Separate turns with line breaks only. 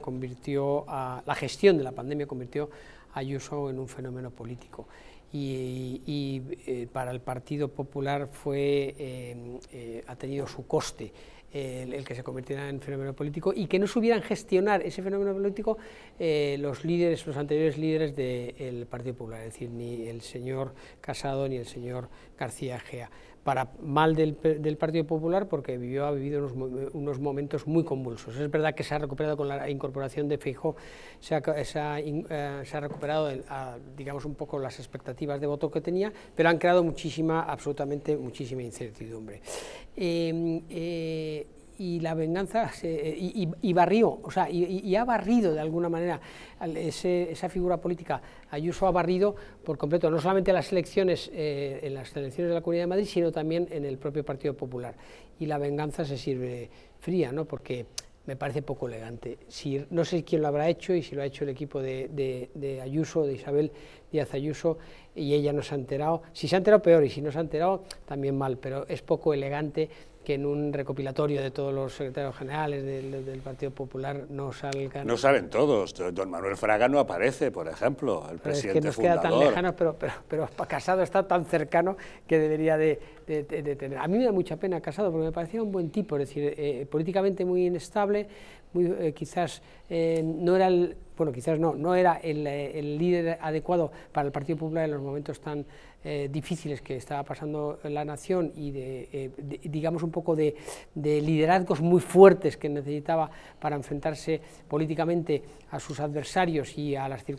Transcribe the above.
convirtió la gestión de la pandemia convirtió a Ayuso en un fenómeno político y, eh, para el Partido Popular fue, eh, eh, ha tenido su coste el, que se convirtiera en fenómeno político y que no supieran gestionar ese fenómeno político eh, los líderes, los anteriores líderes del Partido Popular, es decir, ni el señor Casado ni el señor García Gea. Para mal del, Partido Popular, porque vivió, ha vivido unos, unos, momentos muy convulsos. Es verdad que se ha recuperado con la incorporación de Feijó, eh, se ha, recuperado, digamos, un poco las expectativas de voto que tenía, pero han creado muchísima, absolutamente muchísima incertidumbre. Eh, y la venganza se, y, barrió, o sea, y, ha barrido de alguna manera esa figura política. Ayuso ha barrido por completo, no solamente en las elecciones, eh, en las elecciones de la Comunidad de Madrid, sino también en el propio Partido Popular. Y la venganza se sirve fría, ¿no? Porque me parece poco elegante. Si, no sé quién lo habrá hecho y si lo ha hecho el equipo de, de Ayuso, de Isabel Díaz Ayuso, y ella no se ha enterado. Si se ha enterado, peor, y si no se ha enterado, también mal, pero es poco elegante que en un recopilatorio de todos los secretarios generales del, Partido Popular no salgan. No
saben todos. Don Manuel Fraga no aparece, por ejemplo, el pero presidente Es que nos queda tan lejano,
pero, pero, pero, Casado está tan cercano que debería de, tener. A mí me da mucha pena Casado porque me parecía un buen tipo, es decir, eh, eh, políticamente muy inestable, muy, eh, quizás no era el bueno, quizás no, no era eh, el, líder adecuado para el Partido Popular en los momentos tan eh, difíciles que estaba pasando la nación y de, eh, digamos, un poco de, liderazgos muy fuertes que necesitaba para enfrentarse políticamente a sus adversarios y a las circunstancias